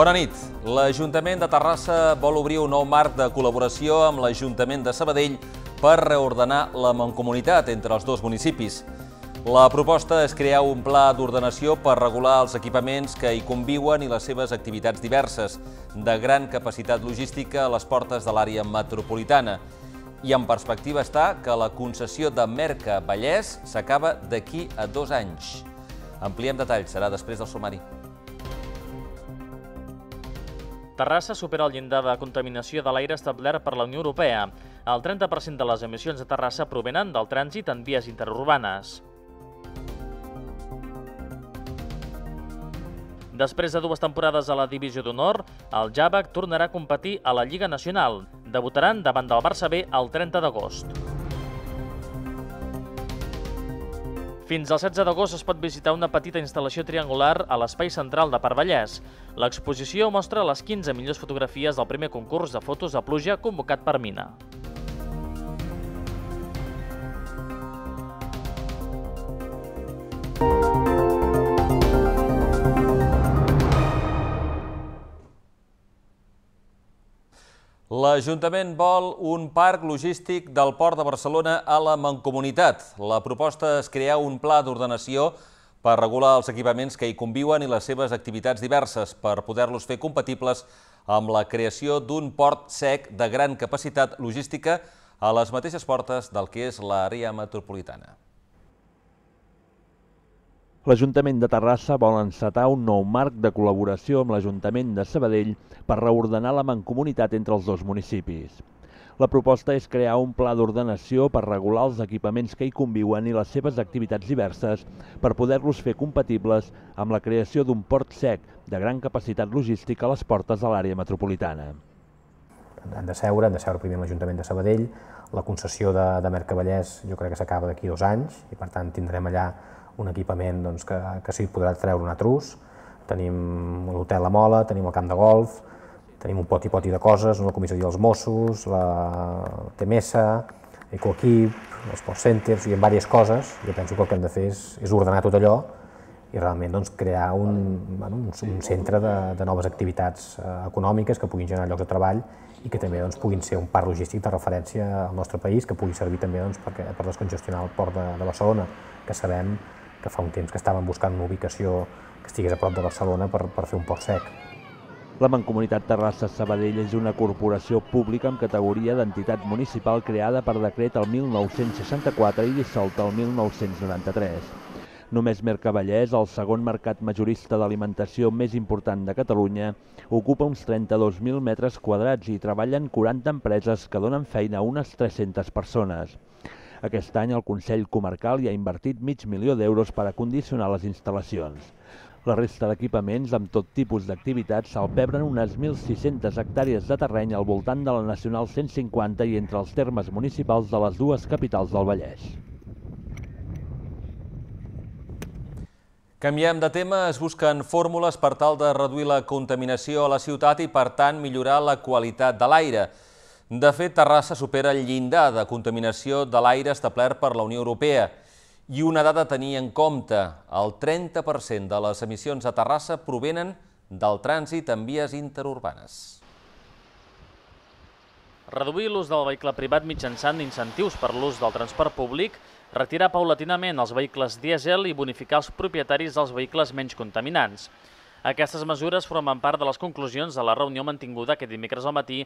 Bona nit. L'Ajuntament de Terrassa vol obrir un nou marc de col·laboració amb l'Ajuntament de Sabadell per reordenar la mancomunitat entre els dos municipis. La proposta és crear un pla d'ordenació per regular els equipaments que hi conviuen i les seves activitats diverses, de gran capacitat logística a les portes de l'àrea metropolitana. I en perspectiva està que la concessió de Merca Vallès s'acaba d'aquí a dos anys. Ampliem detalls, serà després del sumari. Terrassa supera el llindar de contaminació de l'aire establert per la Unió Europea. El 30% de les emissions de Terrassa provenen del trànsit en vies interurbanes. Després de dues temporades a la divisió d'honor, el Javac tornarà a competir a la Lliga Nacional. Debutaran davant del Barça B el 30 d'agost. Fins al 16 d'agost es pot visitar una petita instal·lació triangular a l'espai central de Vallès. L'exposició mostra les 15 millors fotografies del primer concurs de fotos a pluja convocat per Mina. L'Ajuntament vol un parc logístic del Port de Barcelona a la Mancomunitat. La proposta és crear un pla d'ordenació per regular els equipaments que hi conviuen i les seves activitats diverses per poder-los fer compatibles amb la creació d'un port sec de gran capacitat logística a les mateixes portes del que és l'àrea metropolitana. L'Ajuntament de Terrassa vol encetar un nou marc de col·laboració amb l'Ajuntament de Sabadell per reordenar la mancomunitat entre els dos municipis. La proposta és crear un pla d'ordenació per regular els equipaments que hi conviuen i les seves activitats diverses per poder-los fer compatibles amb la creació d'un port sec de gran capacitat logística a les portes de l'àrea metropolitana. Han de seure, han de seure primer amb l'Ajuntament de Sabadell, la concessió de, de Mercavallès jo crec que s'acaba d'aquí dos anys i per tant tindrem allà un equipament doncs, que, que s'hi podrà treure un atrús, tenim l'hotel a Mola, tenim el camp de golf, tenim un poti-poti de coses, una comissaria dels Mossos, la Temesa, Ecoequip, Sports Centers, i en diverses coses. Jo penso que el que hem de fer és, és ordenar tot allò i realment doncs, crear un, bueno, un, un centre de, de noves activitats eh, econòmiques que puguin generar llocs de treball i que també doncs, puguin ser un parc logístic de referència al nostre país, que pugui servir també doncs, per, per descongestionar el port de, de Barcelona, que sabem que fa un temps que estaven buscant una ubicació que estigués a prop de Barcelona per, per fer un port sec. La Mancomunitat Terrassa Sabadell és una corporació pública amb categoria d'entitat municipal creada per decret el 1964 i dissolta el 1993. Només Mercavallès, el segon mercat majorista d'alimentació més important de Catalunya, ocupa uns 32.000 metres quadrats i treballen 40 empreses que donen feina a unes 300 persones. Aquest any el Consell Comarcal hi ha invertit mig milió d'euros per a condicionar les instal·lacions. La resta d'equipaments amb tot tipus d'activitats s'alpebren unes 1.600 hectàrees de terreny al voltant de la Nacional 150 i entre els termes municipals de les dues capitals del Vallès. Canviem de tema, es busquen fórmules per tal de reduir la contaminació a la ciutat i, per tant, millorar la qualitat de l'aire. De fet, Terrassa supera el llindar de contaminació de l'aire establert per la Unió Europea. I una dada a tenir en compte, el 30% de les emissions a Terrassa provenen del trànsit en vies interurbanes. Reduir l'ús del vehicle privat mitjançant incentius per l'ús del transport públic, retirar paulatinament els vehicles dièsel i bonificar els propietaris dels vehicles menys contaminants. Aquestes mesures formen part de les conclusions de la reunió mantinguda aquest dimecres al matí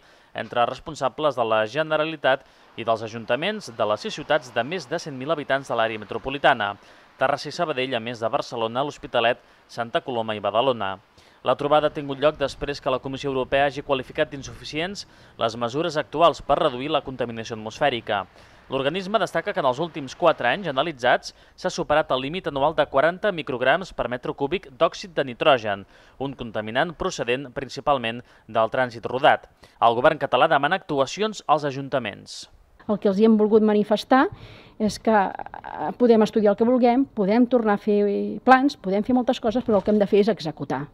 entre responsables de la Generalitat i dels ajuntaments de les sis ciutats de més de 100.000 habitants de l'àrea metropolitana, Terrassa i Sabadell, a més de Barcelona, l'Hospitalet, Santa Coloma i Badalona. La trobada ha tingut lloc després que la Comissió Europea hagi qualificat d'insuficients les mesures actuals per reduir la contaminació atmosfèrica. L'organisme destaca que en els últims 4 anys analitzats s'ha superat el límit anual de 40 micrograms per metre cúbic d'òxid de nitrogen, un contaminant procedent principalment del trànsit rodat. El govern català demana actuacions als ajuntaments. El que els hi hem volgut manifestar és que eh, podem estudiar el que vulguem, podem tornar a fer plans, podem fer moltes coses, però el que hem de fer és executar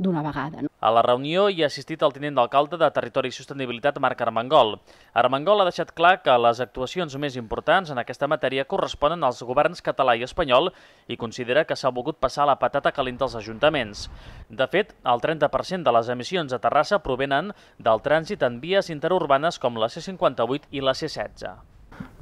d'una vegada. No? A la reunió hi ha assistit el tinent d'alcalde de Territori i Sostenibilitat, Marc Armengol. Armengol ha deixat clar que les actuacions més importants en aquesta matèria corresponen als governs català i espanyol i considera que s'ha volgut passar la patata calenta als ajuntaments. De fet, el 30% de les emissions a Terrassa provenen del trànsit en vies interurbanes com la C58 i la C16.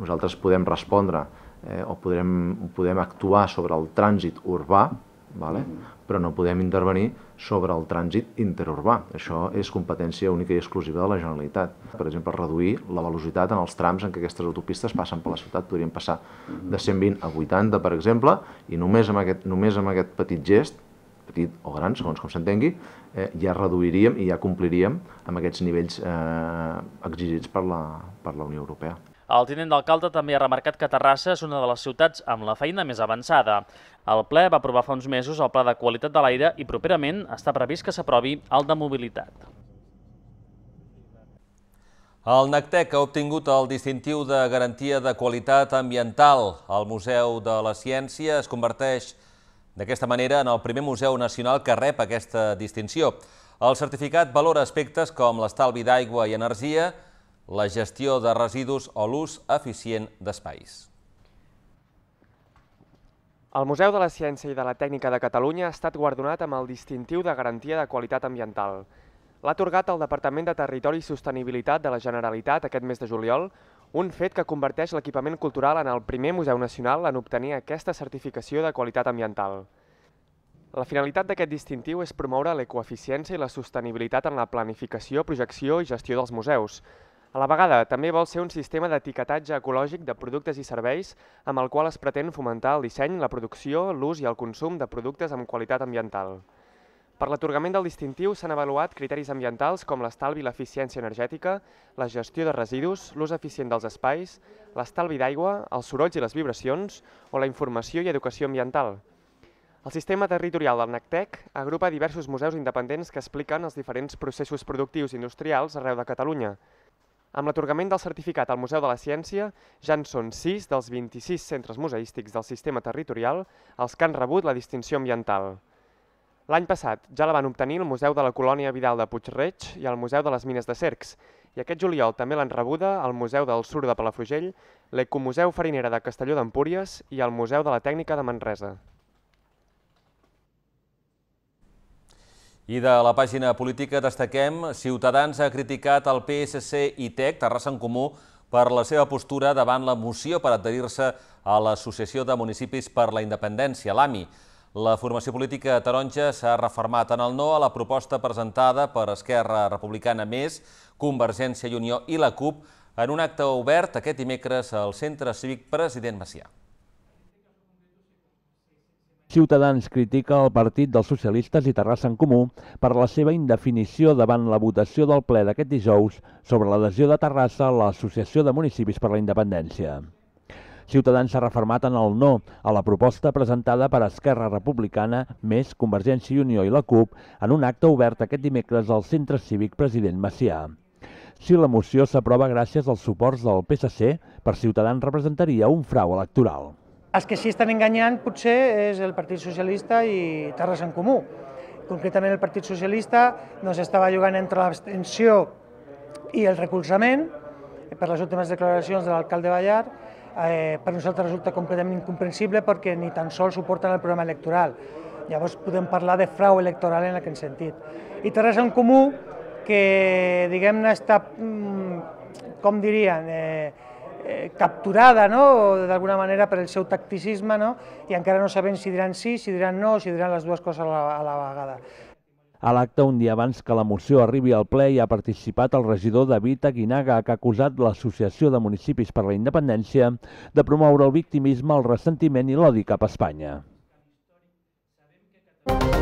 Nosaltres podem respondre eh, o podrem, podem actuar sobre el trànsit urbà vale? Mm -hmm. però no podem intervenir sobre el trànsit interurbà. Això és competència única i exclusiva de la Generalitat. Per exemple, reduir la velocitat en els trams en què aquestes autopistes passen per la ciutat. Podríem passar de 120 a 80, per exemple, i només amb aquest, només amb aquest petit gest petit o gran, segons com s'entengui, eh, ja reduiríem i ja compliríem amb aquests nivells eh, exigits per la, per la Unió Europea. El tinent d'alcalde també ha remarcat que Terrassa és una de les ciutats amb la feina més avançada. El ple va aprovar fa uns mesos el Pla de Qualitat de l'Aire i properament està previst que s'aprovi el de Mobilitat. El NACTEC e ha obtingut el distintiu de garantia de qualitat ambiental. El Museu de la Ciència es converteix d'aquesta manera en el primer museu nacional que rep aquesta distinció. El certificat valora aspectes com l'estalvi d'aigua i energia, la gestió de residus o l'ús eficient d'espais. El Museu de la Ciència i de la Tècnica de Catalunya ha estat guardonat amb el distintiu de garantia de qualitat ambiental. L'ha atorgat el Departament de Territori i Sostenibilitat de la Generalitat aquest mes de juliol, un fet que converteix l'equipament cultural en el primer museu nacional en obtenir aquesta certificació de qualitat ambiental. La finalitat d'aquest distintiu és promoure l'ecoeficiència i la sostenibilitat en la planificació, projecció i gestió dels museus, a la vegada, també vol ser un sistema d'etiquetatge ecològic de productes i serveis amb el qual es pretén fomentar el disseny, la producció, l'ús i el consum de productes amb qualitat ambiental. Per l'atorgament del distintiu s'han avaluat criteris ambientals com l'estalvi i l'eficiència energètica, la gestió de residus, l'ús eficient dels espais, l'estalvi d'aigua, els sorolls i les vibracions o la informació i educació ambiental. El sistema territorial del NACTEC e agrupa diversos museus independents que expliquen els diferents processos productius industrials arreu de Catalunya, amb l'atorgament del certificat al Museu de la Ciència, ja en són 6 dels 26 centres museístics del sistema territorial els que han rebut la distinció ambiental. L'any passat ja la van obtenir el Museu de la Colònia Vidal de Puigreig i el Museu de les Mines de Cercs, i aquest juliol també l'han rebuda al Museu del Sur de Palafrugell, l'Ecomuseu Farinera de Castelló d'Empúries i el Museu de la Tècnica de Manresa. I de la pàgina política destaquem Ciutadans ha criticat el PSC i TEC, Terrassa en Comú, per la seva postura davant la moció per adherir-se a l'Associació de Municipis per la Independència, l'AMI. La formació política taronja s'ha refermat en el no a la proposta presentada per Esquerra Republicana Més, Convergència i Unió i la CUP en un acte obert aquest dimecres al Centre Cívic President Macià. Ciutadans critica el Partit dels Socialistes i Terrassa en Comú per la seva indefinició davant la votació del ple d'aquest dijous sobre l'adhesió de Terrassa a l'Associació de Municipis per la Independència. Ciutadans s'ha reformat en el no a la proposta presentada per Esquerra Republicana, més Convergència i Unió i la CUP, en un acte obert aquest dimecres al Centre Cívic President Macià. Si la moció s'aprova gràcies als suports del PSC, per Ciutadans representaria un frau electoral. Els que sí estan enganyant potser és el Partit Socialista i Terres en Comú. Concretament el Partit Socialista no doncs, estava jugant entre l'abstenció i el recolzament eh, per les últimes declaracions de l'alcalde Ballar, eh, per nosaltres resulta completament incomprensible perquè ni tan sols suporten el programa electoral. Llavors podem parlar de frau electoral en aquest sentit. I Terres en Comú, que diguem-ne està, mm, com dirien, eh, Eh, capturada no? d'alguna manera per el seu tacticisme no? i encara no sabem si diran sí, si diran no o si diran les dues coses a la, a la vegada. A l'acte, un dia abans que la moció arribi al ple, hi ha participat el regidor David Aguinaga, que ha acusat l'Associació de Municipis per la Independència de promoure el victimisme, el ressentiment i l'odi cap a Espanya. Música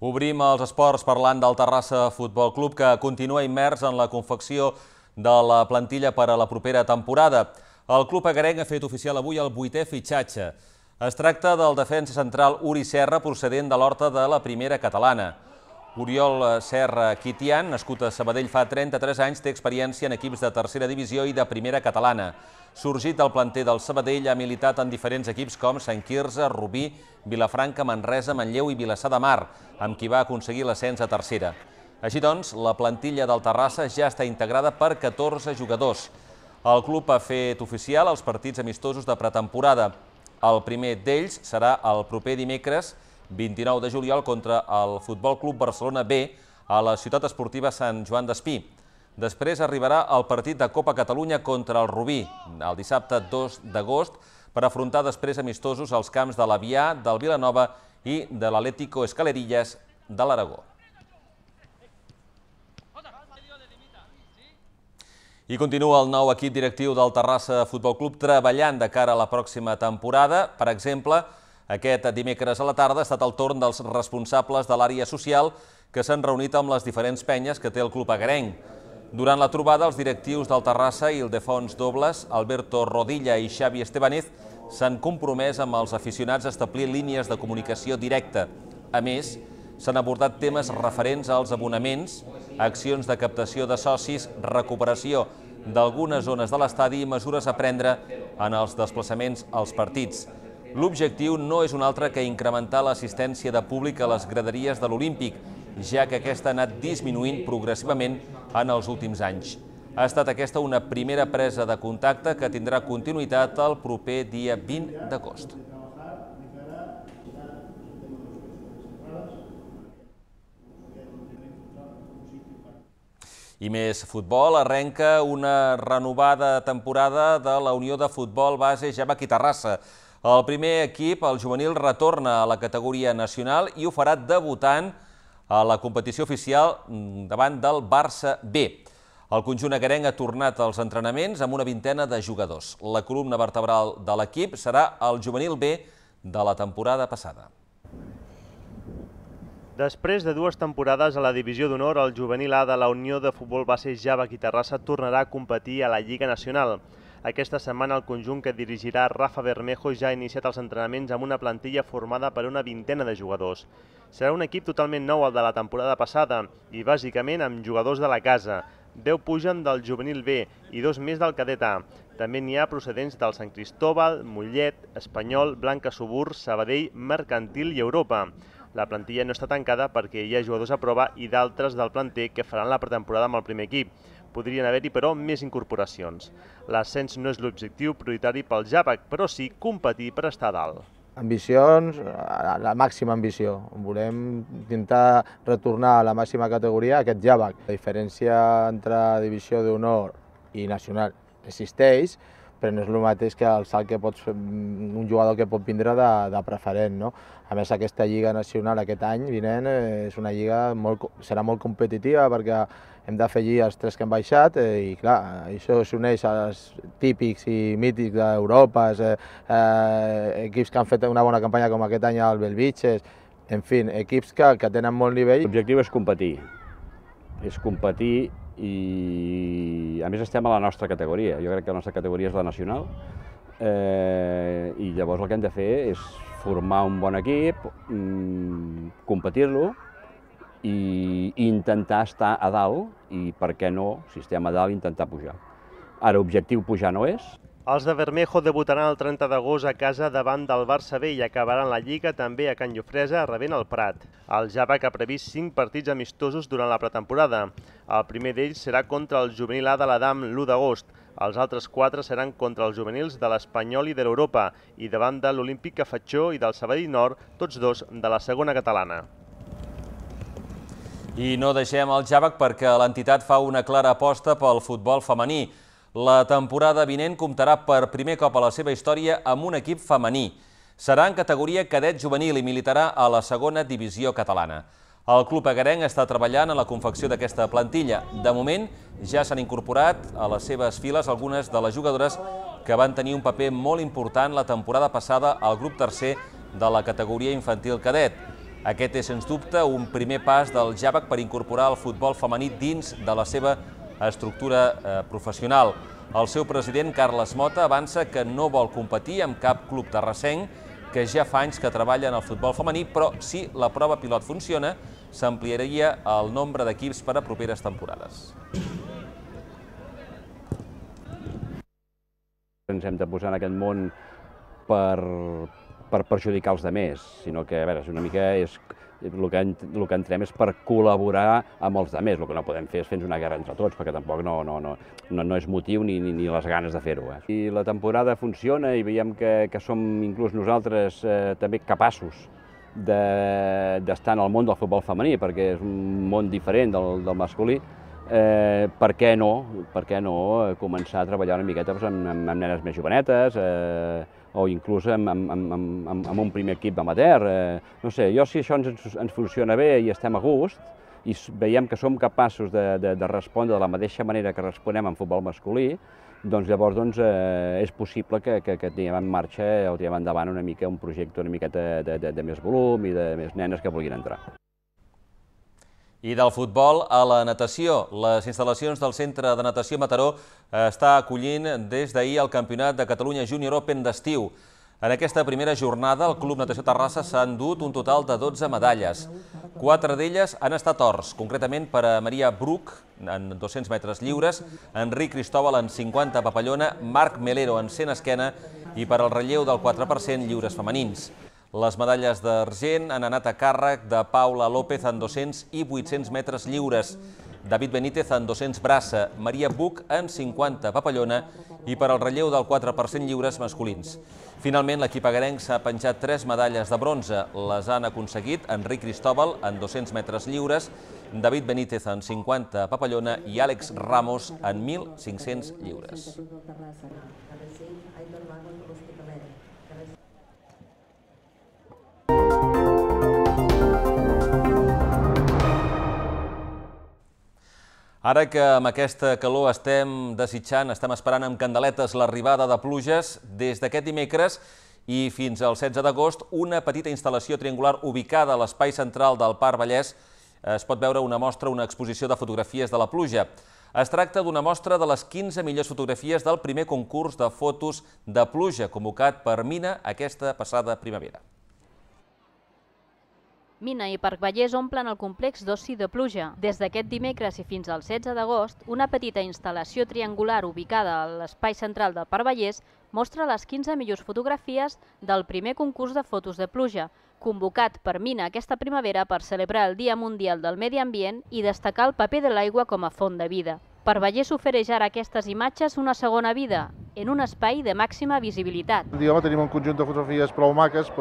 Obrim els esports parlant del Terrassa Futbol Club, que continua immers en la confecció de la plantilla per a la propera temporada. El club agrenc ha fet oficial avui el vuitè fitxatge. Es tracta del defensa central Uri Serra, procedent de l'Horta de la Primera Catalana. Oriol Serra Quitian, nascut a Sabadell fa 33 anys, té experiència en equips de tercera divisió i de primera catalana. Sorgit del planter del Sabadell, ha militat en diferents equips com Sant Quirze, Rubí, Vilafranca, Manresa, Manlleu i Vilassar de Mar, amb qui va aconseguir l'ascens a tercera. Així doncs, la plantilla del Terrassa ja està integrada per 14 jugadors. El club ha fet oficial els partits amistosos de pretemporada. El primer d'ells serà el proper dimecres, 29 de juliol contra el Futbol Club Barcelona B a la ciutat esportiva Sant Joan d'Espí. Després arribarà el partit de Copa Catalunya contra el Rubí, el dissabte 2 d'agost, per afrontar després amistosos als camps de l'Avià, del Vilanova i de l'Atlético Escalerillas de l'Aragó. I continua el nou equip directiu del Terrassa Futbol Club treballant de cara a la pròxima temporada. Per exemple, aquest dimecres a la tarda ha estat el torn dels responsables de l'àrea social que s'han reunit amb les diferents penyes que té el club agarenc. Durant la trobada, els directius del Terrassa i el de Fons Dobles, Alberto Rodilla i Xavi Estebanez, s'han compromès amb els aficionats a establir línies de comunicació directa. A més, s'han abordat temes referents als abonaments, accions de captació de socis, recuperació d'algunes zones de l'estadi i mesures a prendre en els desplaçaments als partits. L'objectiu no és un altre que incrementar l'assistència de públic a les graderies de l'Olímpic, ja que aquesta ha anat disminuint progressivament en els últims anys. Ha estat aquesta una primera presa de contacte que tindrà continuïtat el proper dia 20 d'agost. I més futbol, arrenca una renovada temporada de la Unió de Futbol Base Java Terrassa. El primer equip, el juvenil, retorna a la categoria nacional i ho farà debutant a la competició oficial mm, davant del Barça B. El conjunt agarenc ha tornat als entrenaments amb una vintena de jugadors. La columna vertebral de l'equip serà el juvenil B de la temporada passada. Després de dues temporades a la divisió d'honor, el juvenil A de la Unió de Futbol Bàsic Java Quitarrassa tornarà a competir a la Lliga Nacional. Aquesta setmana el conjunt que dirigirà Rafa Bermejo ja ha iniciat els entrenaments amb una plantilla formada per una vintena de jugadors. Serà un equip totalment nou al de la temporada passada i bàsicament amb jugadors de la casa. 10 pugen del juvenil B i dos més del cadet A. També n'hi ha procedents del Sant Cristòbal, Mollet, Espanyol, Blanca Subur, Sabadell, Mercantil i Europa. La plantilla no està tancada perquè hi ha jugadors a prova i d'altres del planter que faran la pretemporada amb el primer equip. Podrien haver-hi, però, més incorporacions. L'ascens no és l'objectiu prioritari pel JAPAC, però sí competir per estar dalt. Ambicions, la màxima ambició. Volem intentar retornar a la màxima categoria aquest JAVAC. La diferència entre divisió d'honor i nacional existeix, però no és el mateix que el salt que pots fer un jugador que pot vindre de, de preferent. No? A més, aquesta Lliga Nacional aquest any vinent eh, és una lliga molt, serà molt competitiva perquè hem d'afegir els tres que han baixat eh, i, clar, això s'uneix als típics i mítics d'Europa, eh, eh, equips que han fet una bona campanya com aquest any al Belvitges, en fi, equips que, que tenen molt nivell. L'objectiu és competir, és competir i a més estem a la nostra categoria. Jo crec que la nostra categoria és la nacional eh, i llavors el que hem de fer és formar un bon equip, mm, competir-lo i intentar estar a dalt i, per què no, si estem a dalt, intentar pujar. Ara, objectiu pujar no és. Els de Bermejo debutaran el 30 d'agost a casa davant del Barça B i acabaran la Lliga també a Can Llofresa rebent el Prat. El Java que ha previst 5 partits amistosos durant la pretemporada. El primer d'ells serà contra el juvenil A de l'Adam l'1 d'agost. Els altres quatre seran contra els juvenils de l'Espanyol i de l'Europa i davant de l'Olímpic Cafetxó i del Sabadell Nord, tots dos de la segona catalana. I no deixem el Javac perquè l'entitat fa una clara aposta pel futbol femení. La temporada vinent comptarà per primer cop a la seva història amb un equip femení. Serà en categoria cadet juvenil i militarà a la segona divisió catalana. El Club Agarenc està treballant en la confecció d'aquesta plantilla. De moment, ja s'han incorporat a les seves files algunes de les jugadores que van tenir un paper molt important la temporada passada al grup tercer de la categoria infantil cadet. Aquest és, sens dubte, un primer pas del Jàbac per incorporar el futbol femení dins de la seva estructura eh, professional. El seu president, Carles Mota, avança que no vol competir amb cap club terrassenc, que ja fa anys que treballa en el futbol femení, però si la prova pilot funciona, s'ampliaria el nombre d'equips per a properes temporades. Ens hem de posar en aquest món per, per perjudicar els altres, sinó que, a veure, és una mica és, el que, el que entrem és per col·laborar amb els altres. El que no podem fer és fer una guerra entre tots, perquè tampoc no, no, no, no, és motiu ni, ni, ni les ganes de fer-ho. Eh? I la temporada funciona i veiem que, que som inclús nosaltres eh, també capaços d'estar de, en el món del futbol femení, perquè és un món diferent del, del masculí, eh, per què no, per què no eh, començar a treballar una miqueta doncs, amb, amb, amb nenes més jovenetes, eh, o inclús amb, amb, amb, amb, amb un primer equip amateur. Eh, no sé, jo si això ens, ens funciona bé i estem a gust, i veiem que som capaços de, de, de respondre de la mateixa manera que responem en futbol masculí, doncs llavors doncs, eh, és possible que, que, que tinguem en marxa o tinguem endavant una mica un projecte una miqueta de, de, de més volum i de més nenes que vulguin entrar. I del futbol a la natació. Les instal·lacions del Centre de Natació Mataró eh, està acollint des d'ahir el Campionat de Catalunya Júnior Open d'estiu. En aquesta primera jornada, el Club Natació Terrassa s'ha endut un total de 12 medalles. Quatre d'elles han estat ors, concretament per a Maria Bruc, en 200 metres lliures, Enric Cristóbal en 50 papallona, Marc Melero en 100 esquena i per al relleu del 4% lliures femenins. Les medalles d'argent han anat a càrrec de Paula López en 200 i 800 metres lliures. David Benítez en 200 braça, eh, Maria Buc en 50 papallona i per al relleu del 4% lliures masculins. Finalment, l'equip agarenc s'ha penjat 3 medalles de bronze. Les han aconseguit Enric Cristóbal en 200 metres lliures, David Benítez en 50 papallona i Àlex Ramos en 1.500 lliures. Ara que amb aquesta calor estem desitjant, estem esperant amb candeletes l'arribada de pluges, des d'aquest dimecres i fins al 16 d'agost, una petita instal·lació triangular ubicada a l'espai central del Parc Vallès eh, es pot veure una mostra, una exposició de fotografies de la pluja. Es tracta d'una mostra de les 15 millors fotografies del primer concurs de fotos de pluja convocat per Mina aquesta passada primavera. Mina i Parc Vallès omplen el complex d'oci de pluja. Des d'aquest dimecres i fins al 16 d'agost, una petita instal·lació triangular ubicada a l'espai central del Parc Vallès mostra les 15 millors fotografies del primer concurs de fotos de pluja, convocat per Mina aquesta primavera per celebrar el Dia Mundial del Medi Ambient i destacar el paper de l'aigua com a font de vida. Per Vallès ofereix ara aquestes imatges una segona vida, en un espai de màxima visibilitat. Diguem, tenim un conjunt de fotografies prou maques,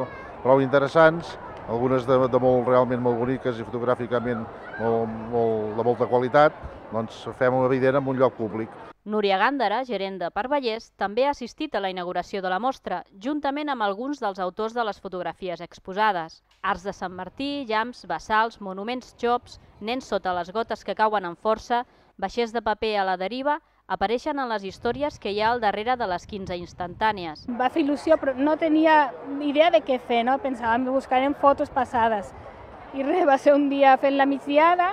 prou interessants, algunes de, de molt, realment molt boniques i fotogràficament molt, molt, de molta qualitat, doncs fem una videra en un lloc públic. Núria Gàndara, gerent de Parc Vallès, també ha assistit a la inauguració de la mostra, juntament amb alguns dels autors de les fotografies exposades. Arts de Sant Martí, llams, bassals, monuments xops, nens sota les gotes que cauen amb força, vaixers de paper a la deriva, apareixen en les històries que hi ha al darrere de les 15 instantànies. Va fer il·lusió, però no tenia idea de què fer, no? Pensàvem que buscarem fotos passades. I res, va ser un dia fent la migdiada,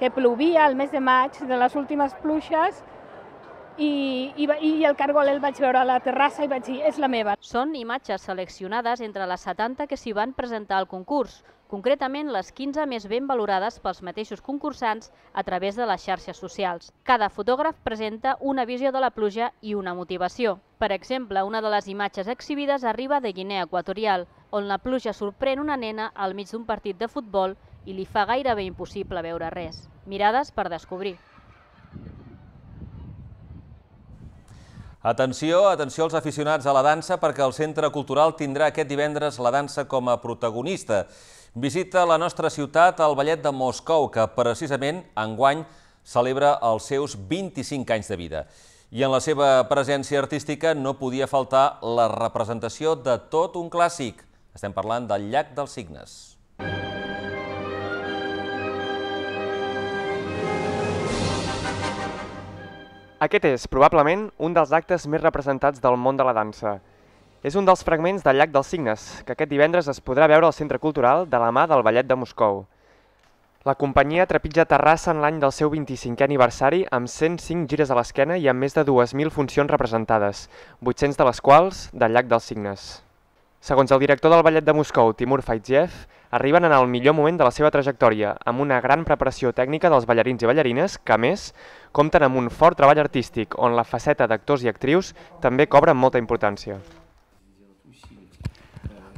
que plovia el mes de maig, de les últimes pluixes, i, i, i el cargol el vaig veure a la terrassa i vaig dir, és la meva. Són imatges seleccionades entre les 70 que s'hi van presentar al concurs, concretament les 15 més ben valorades pels mateixos concursants a través de les xarxes socials. Cada fotògraf presenta una visió de la pluja i una motivació. Per exemple, una de les imatges exhibides arriba de Guinea Equatorial, on la pluja sorprèn una nena al mig d'un partit de futbol i li fa gairebé impossible veure res. Mirades per descobrir. Atenció, atenció als aficionats a la dansa, perquè el Centre Cultural tindrà aquest divendres la dansa com a protagonista. Visita la nostra ciutat el Ballet de Moscou, que precisament enguany celebra els seus 25 anys de vida. I en la seva presència artística no podia faltar la representació de tot un clàssic. Estem parlant del Llac dels Signes. Música Aquest és, probablement, un dels actes més representats del món de la dansa. És un dels fragments del Llac dels Cignes, que aquest divendres es podrà veure al Centre Cultural de la mà del Ballet de Moscou. La companyia trepitja Terrassa en l'any del seu 25è aniversari amb 105 gires a l'esquena i amb més de 2.000 funcions representades, 800 de les quals del Llac dels Cignes. Segons el director del Ballet de Moscou, Timur Faitziev, arriben en el millor moment de la seva trajectòria, amb una gran preparació tècnica dels ballarins i ballarines que, a més, compten amb un fort treball artístic, on la faceta d'actors i actrius també cobra molta importància.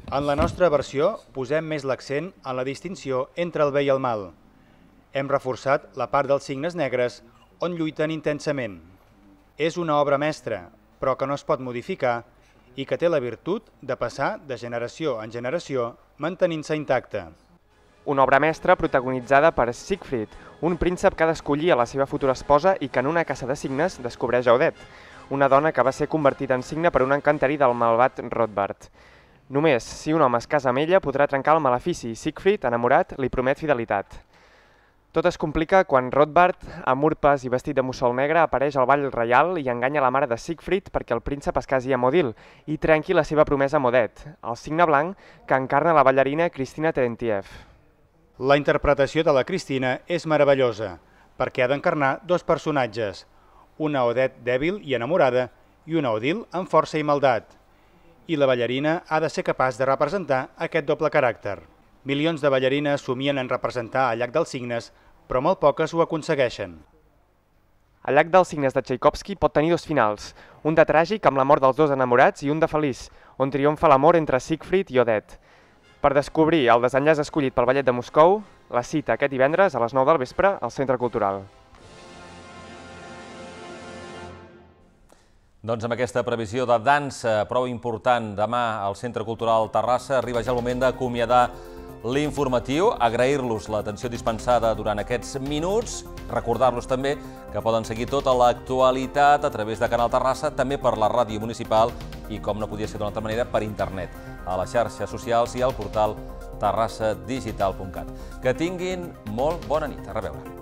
En la nostra versió posem més l'accent en la distinció entre el bé i el mal. Hem reforçat la part dels signes negres on lluiten intensament. És una obra mestra, però que no es pot modificar i que té la virtut de passar de generació en generació mantenint-se intacta. Una obra mestra protagonitzada per Siegfried, un príncep que ha d'escollir a la seva futura esposa i que en una caça de signes descobreix Audet, una dona que va ser convertida en signe per un encanteri del malvat Rothbard. Només si un home es casa amb ella podrà trencar el malefici i Siegfried, enamorat, li promet fidelitat. Tot es complica quan Rothbard, amb urpes i vestit de mussol negre, apareix al Vall Reial i enganya la mare de Siegfried perquè el príncep es casi a Modil i trenqui la seva promesa a Modet, el signe blanc que encarna la ballarina Cristina Terentiev. La interpretació de la Cristina és meravellosa, perquè ha d'encarnar dos personatges, una Odet dèbil i enamorada i una Odil amb força i maldat. I la ballarina ha de ser capaç de representar aquest doble caràcter. Milions de ballarines somien en representar al llac dels signes però molt poques ho aconsegueixen. El llac dels signes de Tchaikovsky pot tenir dos finals, un de tràgic amb la mort dels dos enamorats i un de feliç, on triomfa l'amor entre Siegfried i Odette. Per descobrir el desenllaç escollit pel Ballet de Moscou, la cita aquest divendres a les 9 del vespre al Centre Cultural. Doncs amb aquesta previsió de dansa prou important demà al Centre Cultural Terrassa arriba ja el moment d'acomiadar l'informatiu, agrair-los l'atenció dispensada durant aquests minuts, recordar-los també que poden seguir tota l'actualitat a través de Canal Terrassa, també per la ràdio municipal i, com no podia ser d'una altra manera, per internet, a les xarxes socials i al portal terrassadigital.cat. Que tinguin molt bona nit. A reveure.